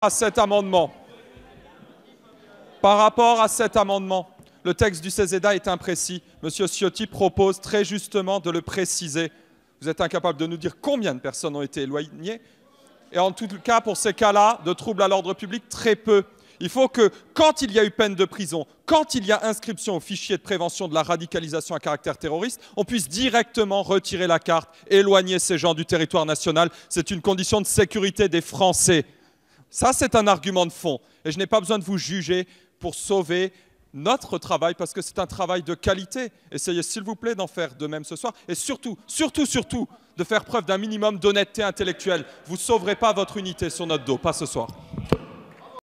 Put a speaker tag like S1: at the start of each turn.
S1: à cet amendement. Par rapport à cet amendement, le texte du CESEDA est imprécis. Monsieur Ciotti propose très justement de le préciser. Vous êtes incapable de nous dire combien de personnes ont été éloignées. Et en tout cas, pour ces cas-là, de troubles à l'ordre public, très peu. Il faut que, quand il y a eu peine de prison, quand il y a inscription au fichier de prévention de la radicalisation à caractère terroriste, on puisse directement retirer la carte, éloigner ces gens du territoire national. C'est une condition de sécurité des Français. Ça, c'est un argument de fond. Et je n'ai pas besoin de vous juger pour sauver notre travail parce que c'est un travail de qualité. Essayez, s'il vous plaît, d'en faire de même ce soir. Et surtout, surtout, surtout, de faire preuve d'un minimum d'honnêteté intellectuelle. Vous ne sauverez pas votre unité sur notre dos, pas ce soir.